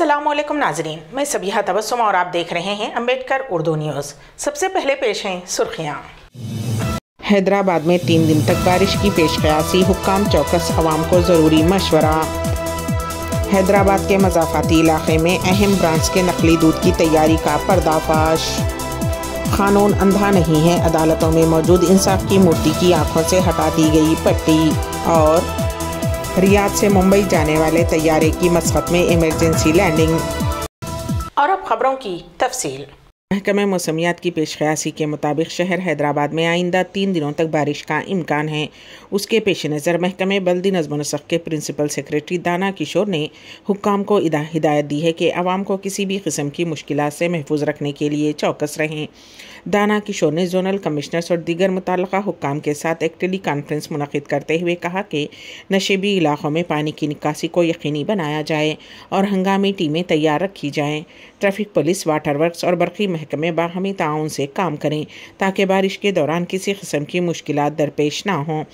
असलम नाजरीन मैं सभी तबसम और आप देख रहे हैं अंबेडकर उर्दू न्यूज़ सबसे पहले पेश हैं सुर्खियाँ हैदराबाद में तीन दिन तक बारिश की पेश कयासी हुक्काम चौकस आवाम को ज़रूरी मशवरा हैदराबाद के मजाफाती इलाके में अहम ब्रांच के नकली दूध की तैयारी का पर्दाफाश कानून अंधा नहीं है अदालतों में मौजूद इंसाफ की मूर्ति की आंखों से हटा दी गई पट्टी और रियाद से मुंबई जाने वाले तैयारे की मस्कत में इमरजेंसी लैंडिंग और अब खबरों की तफसील महकमे मौसमियात की पेश ख्यासी के मुताबिक शहर हैदराबाद में आइंदा तीन दिनों तक बारिश का इम्कान है उसके पेश नज़र महकमे बल्दी नजम नसक के प्रिंसिपल सेक्रेटरी दाना किशोर ने हुक्काम को हिदायत दी है कि आवाम को किसी भी कस्म की मुश्किल से महफूज रखने के लिए चौकस रहें दाना किशोर ने जोनल कमिश्नर्स और दीगर मुतल हुक्काम के साथ एक टेली कॉन्फ्रेंस मुनद करते हुए कहा कि नशेबी इलाकों में पानी की निकासी को यकीनी बनाया जाए और हंगामी टीमें तैयार रखी जाएँ ट्रैफिक पुलिस वाटर वर्कस और बरकी महकमे बाहमी ताउन से काम करें ताकि बारिश के दौरान किसी कस्म की मुश्किल दरपेश ना हों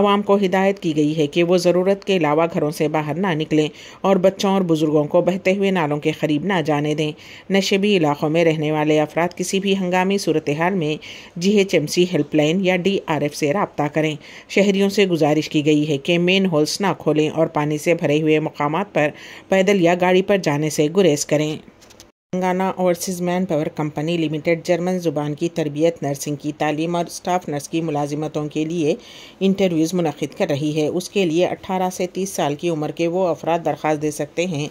आवाम को हिदायत की गई है कि वो ज़रूरत के अलावा घरों से बाहर ना निकलें और बच्चों और बुज़ुर्गों को बहते हुए नालों के करीब ना जाने दें नशेबी इलाक़ों में रहने वाले अफराद किसी भी हंगामी सूरत हाल में G H M C helpline या डी आर एफ से रबता करें शहरीों से गुजारिश की गई है कि मेन होल्स ना खोलें और पानी से भरे हुए मकाम पर पैदल या गाड़ी पर जाने से गुरेज करें Telangana overseas manpower company limited German ज़ुबान की तरबियत नर्सिंग की तालीम और स्टाफ नर्स की मुलाजिमतों के लिए इंटरव्यूज़ मनद कर रही है उसके लिए 18 से 30 साल की उम्र के वो अफराद दरख्वास्त दे सकते हैं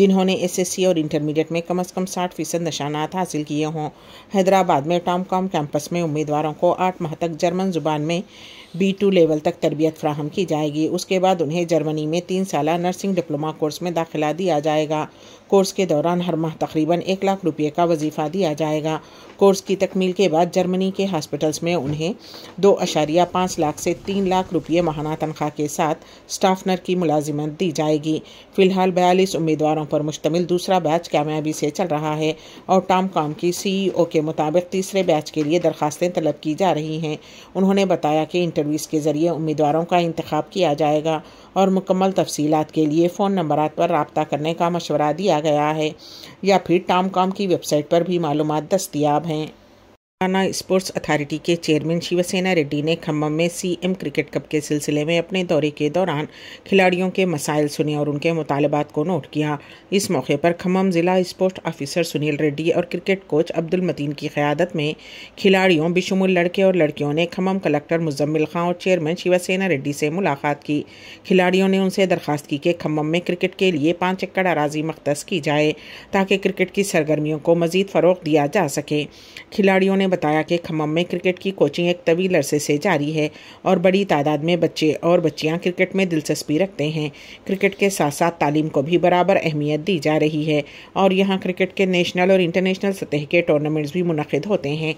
जिन्होंने एस एस सी और इंटरमीडिएट में कम अज़ कम साठ फ़ीसद निशानात हासिल किए हों हैदराबाद में टॉम कॉम कैंपस में उम्मीदवारों को आठ माह तक जर्मन ज़ुबान में बी टू लेवल तक तरबियत फ्राहम की जाएगी उसके बाद उन्हें जर्मनी में तीन साल नर्सिंग डिप्लोमा कोर्स में दाखिला दिया जाएगा कोर्स के दौरान हर माह तकरीबन एक लाख रुपये का वजीफ़ा दिया जाएगा कोर्स की तकमील के बाद जर्मनी के हॉस्पिटल्स में उन्हें दो अशारिया पाँच लाख से तीन लाख रुपये माहाना तनख्वाह के साथ स्टाफनर की मुलाजिमत दी जाएगी फिलहाल बयालीस उम्मीदवारों पर मुश्तमिल दूसरा बैच कामयाबी से चल रहा है और टाम काम की ओ e के मुताबिक तीसरे बैच के लिए दरखास्तें तलब की जा रही हैं उन्होंने बताया कि इंटरव्यूज़ के ज़रिए उम्मीदवारों का इंतखब किया जाएगा और मुकम्मल तफसीत के लिए फ़ोन नंबर पर रबता करने का मशवरा दिया गया है या फिर टाम कॉम की वेबसाइट पर भी मालूम दस्तियाब हैं हरियाणा स्पोर्ट्स अथॉरिटी के चेयरमैन शिवसेना रेड्डी ने खम्भम में सीएम क्रिकेट कप के सिलसिले में अपने दौरे के दौरान खिलाड़ियों के मसाइल सुने और उनके मुतालबात को नोट किया इस मौके पर खम्भम जिला स्पोर्ट्स ऑफिसर सुनील रेड्डी और क्रिकेट कोच अब्दुल मतीन की क़्यादत में खिलाड़ियों बिशुमुल लड़के और लड़कियों ने खम्भम कलेक्टर मुजम्मिल खां और चेयरमैन शिवसेना रेड्डी से मुलाकात की खिलाड़ियों ने उनसे दरख्वास्त की कि खम्भम में क्रिकेट के लिए पाँच एकड़ अराजी मख्त की जाए ताकि क्रिकेट की सरगर्मियों को मजीद फ़रोग दिया जा सके खिलाड़ियों ने ने बताया कि खम्मम में क्रिकेट की कोचिंग एक तवील अरसे से जारी है और बड़ी तादाद में बच्चे और बच्चियां क्रिकेट में दिलचस्पी रखते हैं क्रिकेट के साथ साथ तालीम को भी बराबर अहमियत दी जा रही है और यहाँ क्रिकेट के नेशनल और इंटरनेशनल सतह के टूर्नामेंट्स भी मुनद होते हैं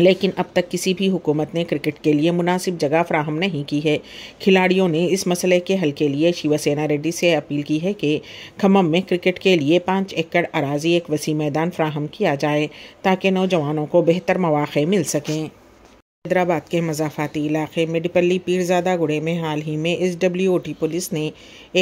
लेकिन अब तक किसी भी हुकूमत ने क्रिकेट के लिए मुनासिब जगह फ्राहम नहीं की है खिलाड़ियों ने इस मसले के हल के लिए शिवसेना रेड्डी से अपील की है कि खम्भम में क्रिकेट के लिए पाँच एकड़ अराजी एक वसी मैदान फ्राहम किया जाए ताकि नौजवानों को बेहतर मौाक़े मिल सकें हैदराबाद के मजाफाती इलाके मेडिपल्ली पीरजादा गुड़े में हाल ही में एस डब्ल्यू टी पुलिस ने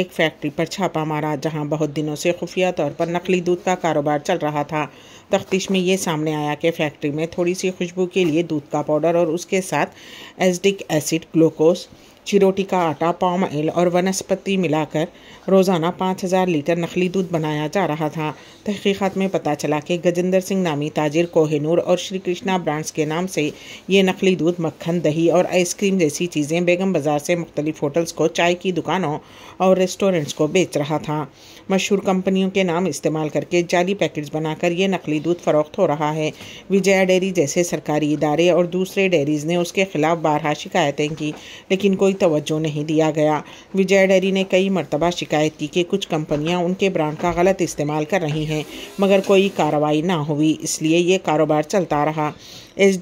एक फैक्ट्री पर छापा मारा जहां बहुत दिनों से खुफिया तौर पर नकली दूध का कारोबार चल रहा था तफ्तीश में ये सामने आया कि फैक्ट्री में थोड़ी सी खुशबू के लिए दूध का पाउडर और उसके साथ एसडिक एसिड ग्लूकोज चिरोटी का आटा पाम ऑयल और वनस्पति मिलाकर रोज़ाना 5000 लीटर नकली दूध बनाया जा रहा था तहकीक़ात में पता चला कि गजेंद्र सिंह नामी ताजिर कोहिनूर और श्री कृष्णा ब्रांड्स के नाम से ये नकली दूध मक्खन दही और आइसक्रीम जैसी चीज़ें बेगम बाज़ार से मुख्तलिफ होटल्स को चाय की दुकानों और रेस्टोरेंट्स को बेच रहा था मशहूर कंपनियों के नाम इस्तेमाल करके जाली पैकेट्स बनाकर ये नकली दूध फरोख्त हो रहा है विजया डेयरी जैसे सरकारी इदारे और दूसरे डेयरीज़ ने उसके खिलाफ बारहा शिकायतें की लेकिन कोई तवज्जो नहीं दिया गया विजय डेरी ने कई मरतबा शिकायत की कि कुछ कंपनियां उनके ब्रांड का गलत इस्तेमाल कर रही हैं मगर कोई कार्रवाई ना हुई इसलिए ये कारोबार चलता रहा एस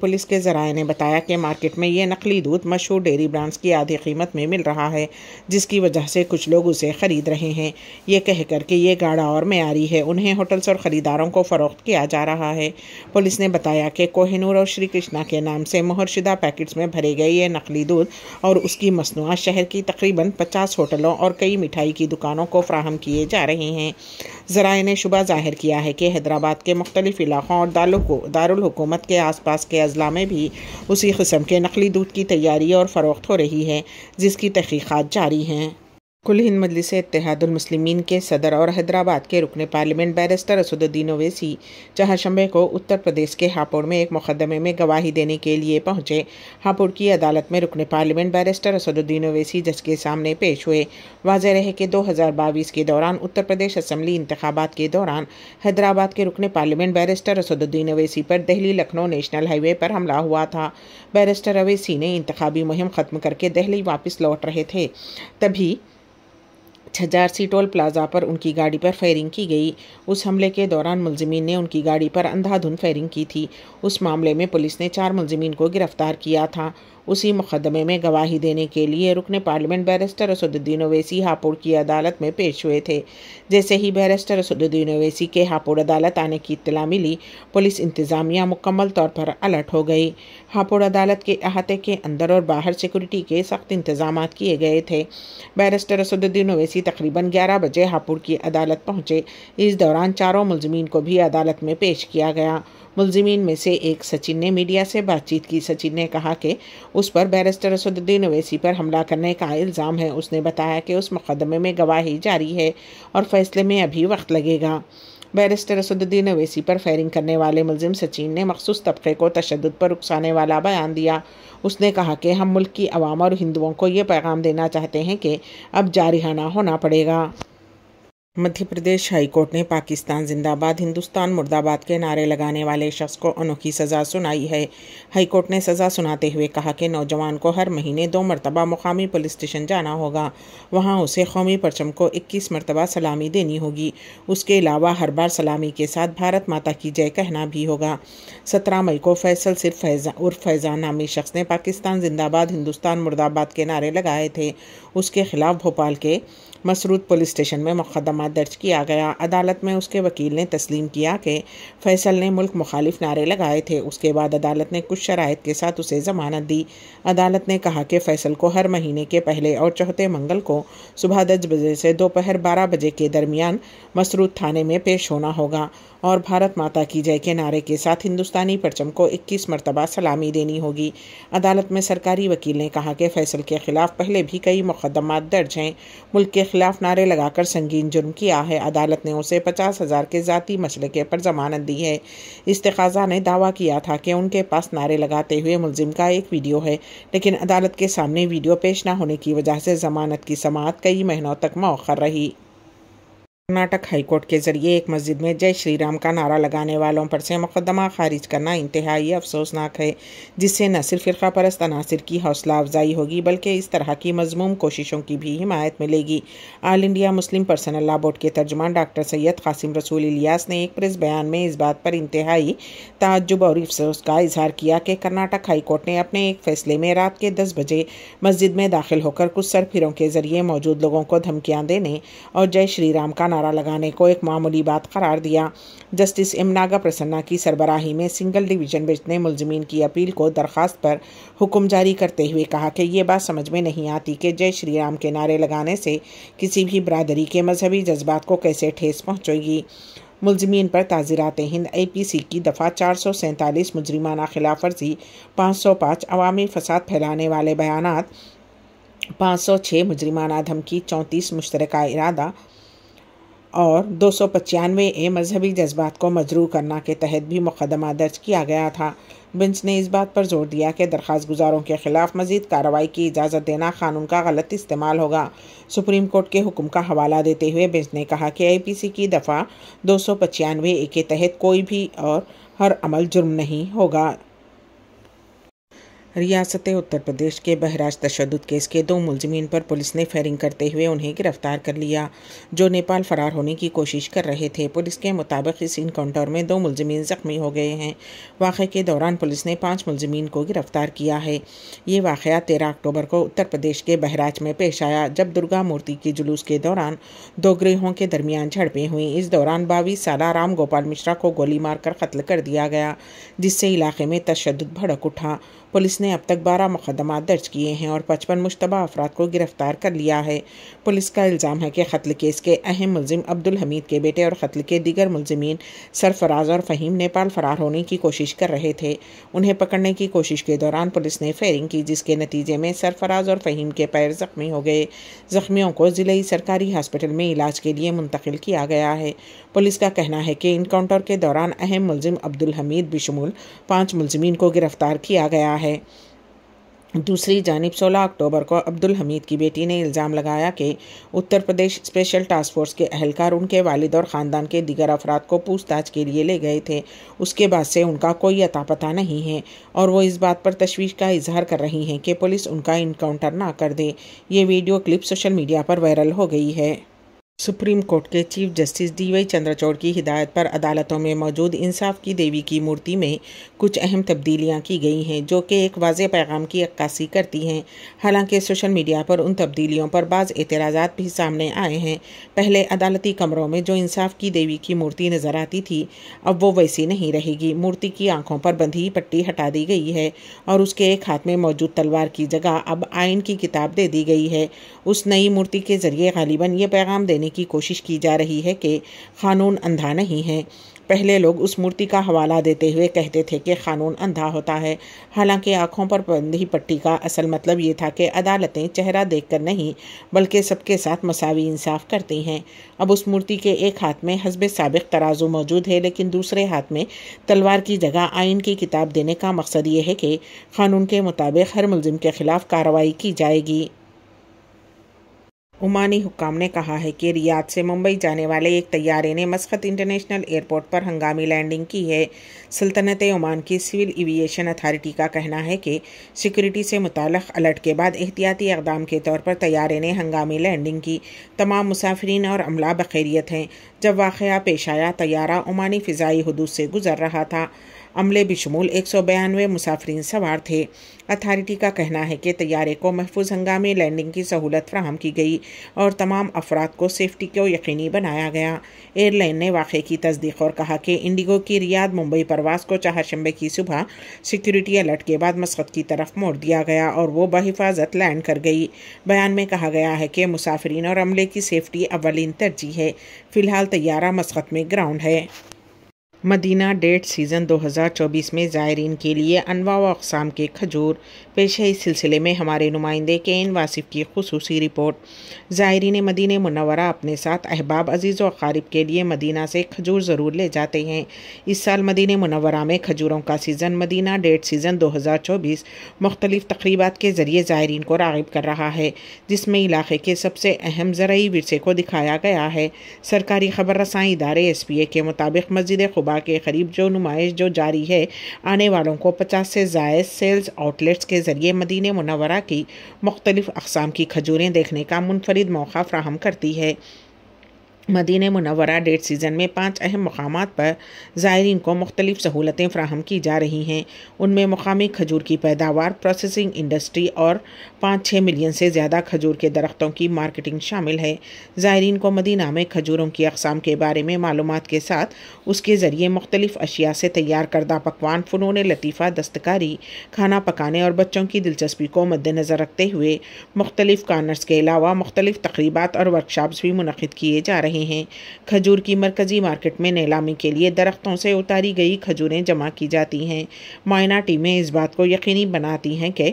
पुलिस के ज़राए ने बताया कि मार्केट में ये नकली दूध मशहूर डेयरी ब्रांड्स की आधी कीमत में मिल रहा है जिसकी वजह से कुछ लोग उसे ख़रीद रहे हैं ये कहकर के ये गाढ़ा और मैारी है उन्हें होटल्स और ख़रीदारों को फ़रोख्त किया जा रहा है पुलिस ने बताया कि कोहिनूर और श्री कृष्णा के नाम से मुहरशुदा पैकेट्स में भरे गए ये नकली दूध और उसकी मसनूआत शहर की तकरीबन पचास होटलों और कई मिठाई की दुकानों को फ्राहम किए जा रहे हैं जराए ने शुबा जाहिर किया है कि हैदराबाद के मुख्तलिफ इलाकों और दारकूमत के आस पास के अजला में भी उसी कस्म के नकली दूध की तैयारी और फ़रोख्त हो रही है जिसकी तहकीक़त जारी हैं कुल हिंद मजलिस मुस्लिमीन के सदर और हैदराबाद के रुकन पार्लियामेंट बैरिस्टर असदुद्दीन ओवैसी जहां शंबे को उत्तर प्रदेश के हापुड़ में एक मुकदमे में गवाही देने के लिए पहुंचे हापुड़ की अदालत में रुकन पार्लियामेंट बैरिस्टर असदुद्दीन ओवैसी जज के सामने पेश हुए वाजह रहे कि दो हज़ार बाईस के दौरान उत्तर प्रदेश असम्बली इंतबात के दौरान हैदराबाद के रुकन पार्लियामेंट बैरिस्टर असदुद्दीन ओवैसी पर दिल्ली लखनऊ नेशनल हाईवे पर हमला हुआ था बैरिस्टर अवैसी ने इंतबी मुहिम ख़त्म करके दिल्ली वापस लौट रहे थे तभी सी टोल प्लाजा पर उनकी गाड़ी पर फायरिंग की गई उस हमले के दौरान मुलजमीन ने उनकी गाड़ी पर अंधाधुंध फायरिंग की थी उस मामले में पुलिस ने चार मुलजमीन को गिरफ्तार किया था उसी मुकदमे में गवाही देने के लिए रुकन पार्लियामेंट बैरिस्टर असदुद्दीन ओवैसी हापुड़ की अदालत में पेश हुए थे जैसे ही बैरिस्टर असदुद्दीन ओवैसी के हापुड़ अदालत आने की इतला मिली पुलिस इंतज़ामिया मुकम्मल तौर पर अलर्ट हो गई हापुड़ अदालत के अहाते के अंदर और बाहर सिक्योरिटी के सख्त इंतजाम किए गए थे बैरिस्टर असदुद्दीन ओवैसी तकरीबन ग्यारह बजे हापुड़ की अदालत पहुँचे इस दौरान चारों मुलजमीन को भी अदालत में पेश किया गया मुलजिमीन में से एक सचिन ने मीडिया से बातचीत की सचिन ने कहा कि उस पर बैरिस्टर असदुद्दीन अवैसी पर हमला करने का इल्ज़ाम है उसने बताया कि उस मुकदमे में गवाही जारी है और फैसले में अभी वक्त लगेगा बैरिस्टर असदुद्दीन अवैसी पर फायरिंग करने वाले मुलिम सचिन ने मखसूस तबके को तशद पर उकसाने वाला बयान दिया उसने कहा कि हम मुल्क की आवाम और हिंदुओं को ये पैगाम देना चाहते हैं कि अब जारिहाना होना पड़ेगा मध्य प्रदेश हाईकोर्ट ने पाकिस्तान जिंदाबाद हिंदुस्तान मुर्दाबाद के नारे लगाने वाले शख्स को अनोखी सज़ा सुनाई है हाईकोर्ट ने सज़ा सुनाते हुए कहा कि नौजवान को हर महीने दो मरतबा मुकामी पुलिस स्टेशन जाना होगा वहां उसे कौमी परचम को 21 मरतबा सलामी देनी होगी उसके अलावा हर बार सलामी के साथ भारत माता की जय कहना भी होगा सत्रह मई को फैसल सिर्फ फैजा उर्फ फैजान नामी शख्स ने पाकिस्तान जिंदाबाद हिंदुस्तान मुर्दाबाद के नारे लगाए थे उसके खिलाफ भोपाल के मसरूद पुलिस स्टेशन में मुकदमा दर्ज किया गया अदालत में उसके वकील ने तस्लीम किया कि फैसल ने मुल्क मुखालिफ नारे लगाए थे उसके बाद अदालत ने कुछ शराइ के साथ उसे जमानत दी अदालत ने कहा कि फैसल को हर महीने के पहले और चौथे मंगल को सुबह दस बजे से दोपहर बारह बजे के दरमियान मसरूद थाने में पेश होना होगा और भारत माता की जय के नारे के साथ हिंदुस्तानी परचम को 21 मरतबा सलामी देनी होगी अदालत में सरकारी वकील ने कहा कि फैसल के खिलाफ पहले भी कई मुकदमा दर्ज हैं मुल्क के खिलाफ नारे लगाकर संगीन जुर्म किया है अदालत ने उसे पचास हज़ार के ज़ाती मसलके पर जमानत दी है इस्तखाज़ा ने दावा किया था कि उनके पास नारे लगाते हुए मुलजिम का एक वीडियो है लेकिन अदालत के सामने वीडियो पेश न होने की वजह से जमानत की समात कई महीनों तक मौखर रही कर्नाटक हाईकोर्ट के जरिए एक मस्जिद में जय श्री राम का नारा लगाने वालों पर से मुकदमा खारिज करना इंतहाई अफसोसनाक है जिससे न सिर्फ फिर परस्त अनासर की हौसला अफजाई होगी बल्कि इस तरह की मजमूम कोशिशों की भी हिमायत मिलेगी all India Muslim personal law board के तर्जमान डॉक्टर सैयद कासिम रसूल इलियास ने एक प्रेस बयान में इस बात पर इंतहाई ताजुब और अफसोस का इजहार किया कि कर्नाटक हाईकोर्ट ने अपने एक फैसले में रात के दस बजे मस्जिद में दाखिल होकर कुछ सरफिरों के जरिए मौजूद लोगों को धमकियाँ देने और जय श्री राम का नारा नारा लगाने को एक मामूली बात करार दिया जस्टिस एम नागा प्रसन्ना की सरबराही में सिंगल डिवीजन बेंच ने मुलजमीन की अपील को दरख्वास्त पर हुक्म जारी करते हुए कहा कि ये बात समझ में नहीं आती कि जय श्री राम के नारे लगाने से किसी भी बरदरी के मजहबी जज्बात को कैसे ठेस पहुँचेगी मुलजमीन पर ताज़ीरात हिंद ए पी सी की दफ़ा चार सौ सैंतालीस मुजरिमाना खिलाफ वर्जी पाँच सौ पाँच अवामी फसाद फैलाने वाले बयान पाँच सौ छः मुजरिमाना धमकी चौंतीस मुशतरक इरादा और दो सौ पचानवे ए मजहबी जज्बात को मजरू करना के तहत भी मुकदमा दर्ज किया गया था बेंच ने इस बात पर जोर दिया कि दरख्वास्त गुजारों के खिलाफ मजीद कार्रवाई की इजाज़त देना कानून का गलत इस्तेमाल होगा सुप्रीम कोर्ट के हुक्म का हवाला देते हुए बेंच ने कहा कि आई पी सी की दफ़ा दो सौ पचानवे ए के तहत कोई भी और हर अमल जुर्म नहीं होगा रियासत उत्तर प्रदेश के बहराज तशद केस के दो मुलजमीन पर पुलिस ने फायरिंग करते हुए उन्हें गिरफ्तार कर लिया जो नेपाल फरार होने की कोशिश कर रहे थे पुलिस के मुताबिक इस इनकाउंटर में दो मुलजमीन जख्मी हो गए हैं वाक़े के दौरान पुलिस ने पाँच मुलजमीन को गिरफ्तार किया है ये वाक़ तेरह अक्टूबर को उत्तर प्रदेश के बहराज में पेश आया जब दुर्गा मूर्ति के जुलूस के दौरान दो गृहों के दरमियान झड़पें हुई इस दौरान बावीस साल राम गोपाल मिश्रा को गोली मारकर कत्ल कर दिया गया जिससे इलाके में तशद भड़क उठा पुलिस ने अब तक बारह मुकदमा दर्ज किए हैं और पचपन मुशतबा अफराद को गिरफ्तार कर लिया है पुलिस का इल्ज़ाम है कि कत्ल केस के अहम मुलजिम अब्दुल हमीद के बेटे और कत्ल के दीगर मुलजमीन सरफराज और फ़हीम नेपाल फरार होने की कोशिश कर रहे थे उन्हें पकड़ने की कोशिश के दौरान पुलिस ने फायरिंग की जिसके नतीजे में सरफराज और फ़हीम के पैर ज़ख्मी हो गए ज़ख्मियों को ज़िले सरकारी हॉस्पिटल में इलाज के लिए मुंतकिल किया गया है पुलिस का कहना है कि इनकाउंटर के दौरान अहम मुलजिम अब्दुल हमीद बिशमूल पाँच मुलजमीन को गिरफ्तार किया गया है दूसरी जानब 16 अक्टूबर को अब्दुल हमीद की बेटी ने इल्ज़ाम लगाया कि Uttar Pradesh special task force के अहलकार उनके वालिद और ख़ानदान के दिगर अफराद को पूछताछ के लिए ले गए थे उसके बाद से उनका कोई अता पता नहीं है और वो इस बात पर तशवीश का इजहार कर रही हैं कि पुलिस उनका इनकाउंटर ना कर दे ये वीडियो क्लिप सोशल मीडिया पर वायरल हो गई है सुप्रीम कोर्ट के चीफ जस्टिस डीवाई चंद्रचूड़ की हिदायत पर अदालतों में मौजूद इंसाफ की देवी की मूर्ति में कुछ अहम तब्दीलियां की गई हैं जो कि एक वाज पैगाम की अक्कासी करती हैं हालांकि सोशल मीडिया पर उन तब्दीलियों पर बाज़ एतराज़ भी सामने आए हैं पहले अदालती कमरों में जो इंसाफ की देवी की मूर्ति नज़र आती थी अब वो वैसी नहीं रहेगी मूर्ति की आंखों पर बंधी पट्टी हटा दी गई है और उसके एक हाथ में मौजूद तलवार की जगह अब आयन की किताब दे दी गई है उस नई मूर्ति के ज़रिए गालिबा ये पैगाम देने की कोशिश की जा रही है कि कानून अंधा नहीं है पहले लोग उस मूर्ति का हवाला देते हुए कहते थे कि कानून अंधा होता है हालांकि आंखों पर बंदी पट्टी का असल मतलब ये था कि अदालतें चेहरा देखकर नहीं बल्कि सबके साथ मसावी इंसाफ करती हैं अब उस मूर्ति के एक हाथ में हसब सबक तराजू मौजूद है लेकिन दूसरे हाथ में तलवार की जगह आइन की किताब देने का मकसद ये है कि कानून के मुताबिक हर मुलिम के ख़िलाफ़ कार्रवाई की जाएगी उमानी हुकाम ने कहा है कि रियाद से मुंबई जाने वाले एक तैयारे ने मस्कत इंटरनेशनल एयरपोर्ट पर हंगामी लैंडिंग की है सल्तनत ओमान की सिविल एविएशन अथॉरिटी का कहना है कि सिक्योरिटी से मुतल अलर्ट के बाद एहतियाती इकदाम के तौर पर तैयारे ने हंगामी लैंडिंग की तमाम मुसाफरीन और अमला बखैरियत हैं जब वाक़ पेश आया तैयारा ओमानी फ़िज़ाई हदूद से गुजर रहा था अमले बिशमूल एक सौ बयानवे मुसाफरीन सवार थे अथॉरिटी का कहना है कि तैयारे को महफूज हंगामे लैंडिंग की सहूलत फ्राहम की गई और तमाम अफराद को सेफ्टी को यकीनी बनाया गया एयरलाइन ने वाक़े की तस्दीक और कहा कि इंडिगो की रियाद मुंबई परवास को शंबे की सुबह सिक्योरिटी अलर्ट के बाद मस्कत की तरफ मोड़ दिया गया और वो बहिफाजत लैंड कर गई बयान में कहा गया है कि मुसाफरीन और अमले की सेफ्टी अवलिन तरजीह है फ़िलहाल तैयारा मस्कत में ग्राउंड है मदीना डेट सीज़न 2024 में ज़ायरीन के लिए अनवा व अकसाम के खजूर पेश है इस सिलसिले में हमारे नुमाइंदे के एन वासिफ की खसूसी रिपोर्ट ज़ायरीन मदीन मुनवरा अपने साथ अहबाब अजीज़ व क़ारिब के लिए मदीना से खजूर ज़रूर ले जाते हैं इस साल मदीन मुनवरा में खजूरों का सीज़न मदीना डेट सीज़न 2024 मुख्तलिफ़ तकरीबा के ज़रिए ज़ायरीन को रागब कर रहा है जिसमें इलाके के सबसे अहम ज़रूरी वरसे को दिखाया गया है सरकारी खबर रसाई इदारे एस पी ए के मुताबिक मस्जिद खुबा दवा के करीब जो नुमाइश जो जारी है आने वालों को पचास से जायद सेल्स आउटलेट्स के ज़रिए मदीन मनवरा की मुख्तलिफ़ अकसाम की खजूरें देखने का मुनफरद मौका फ्राहम करती है मदीन मुनवरा डेट सीज़न में पाँच अहम मकाम पर ज़ायरीन को मुख्तलिफ सहूलतें फ्राहम की जा रही हैं उनमें मकामी खजूर की पैदावार प्रोसेसिंग इंडस्ट्री और पाँच छः मिलियन से ज़्यादा खजूर के दरख्तों की मार्केटिंग शामिल है ज़ायरीन को मदीना में खजूरों की अकसाम के बारे में मालूम के साथ उसके ज़रिए मुख्तलिफ अशिया से तैयार करदा पकवान फ़नून लतीफ़ा दस्तकारी खाना पकाने और बच्चों की दिलचस्पी को मद्दनज़र रखते हुए मुख्तलिफ कार्नर्स के अलावा मुख्तलिफ तकरीबा और वर्कशॉप्स भी मनद किए जा रहे हैं हैं खजूर की मरकजी मार्केट में नीलामी के लिए दरख्तों से उतारी गई खजूरें जमा की जाती हैं मायना टीमें इस बात को यकीनी बनाती हैं कि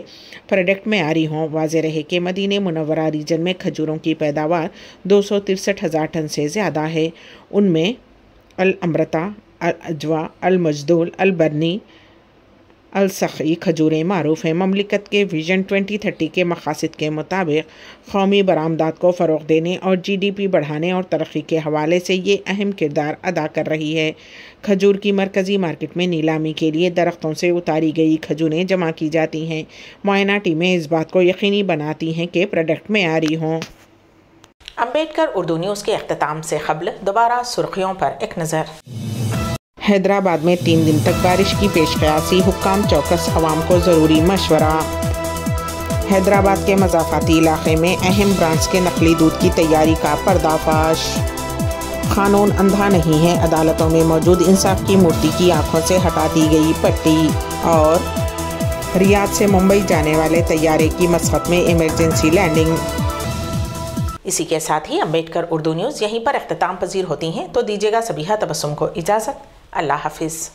प्रोडक्ट में आ रही हों वाज रहे कि मदीने मुनवरा रीजन में खजूरों की पैदावार दो सौ तिरसठ हज़ार टन से ज़्यादा है उनमें अल अमृता अल अजवा अल मजदूल अल अलसखी खजूरें मरूफ हैं ममलिकत के विजन 2030 के मकासद के मुताबिक कौमी बरामदात को फ़रोग देने और जी डी पी बढ़ाने और तरक्की के हवाले से ये अहम किरदार अदा कर रही है खजूर की मरकज़ी मार्केट में नीलामी के लिए दरख्तों से उतारी गई खजूरें जमा की जाती हैं मुआयना टीमें इस बात को यकीनी बनाती हैं कि प्रोडक्ट में आ रही हों अम्बेडकर उर्दू न्यूज़ के अख्ताम से कबल दोबारा सुर्खियों पर एक नज़र हैदराबाद में तीन दिन तक बारिश की पेशकयासी हुक्काम चौकस आवाम को ज़रूरी मशवरा हैदराबाद के मजाफाती इलाके में अहम ब्रांड्स के नकली दूध की तैयारी का पर्दाफाश कानून अंधा नहीं है अदालतों में मौजूद इंसाफ की मूर्ति की आंखों से हटा दी गई पट्टी और रियाद से मुंबई जाने वाले तैयारे की मस्कत में इमरजेंसी लैंडिंग इसी के साथ ही अम्बेडकर उर्दू न्यूज़ यहीं पर अख्ताम पजीर होती हैं तो दीजिएगा सभी तबसम को इजाज़त अल्लाह हाफिज़